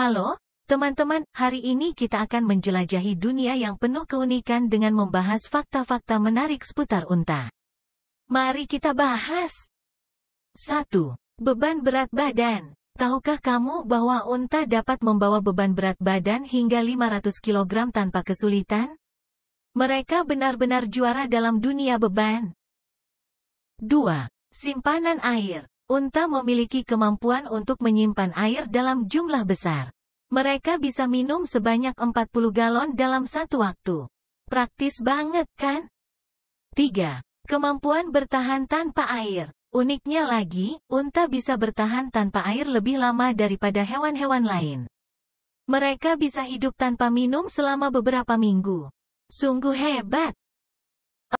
Halo, teman-teman, hari ini kita akan menjelajahi dunia yang penuh keunikan dengan membahas fakta-fakta menarik seputar unta. Mari kita bahas. 1. Beban berat badan. Tahukah kamu bahwa unta dapat membawa beban berat badan hingga 500 kg tanpa kesulitan? Mereka benar-benar juara dalam dunia beban. 2. Simpanan air. Unta memiliki kemampuan untuk menyimpan air dalam jumlah besar. Mereka bisa minum sebanyak 40 galon dalam satu waktu. Praktis banget kan? 3. Kemampuan bertahan tanpa air. Uniknya lagi, unta bisa bertahan tanpa air lebih lama daripada hewan-hewan lain. Mereka bisa hidup tanpa minum selama beberapa minggu. Sungguh hebat.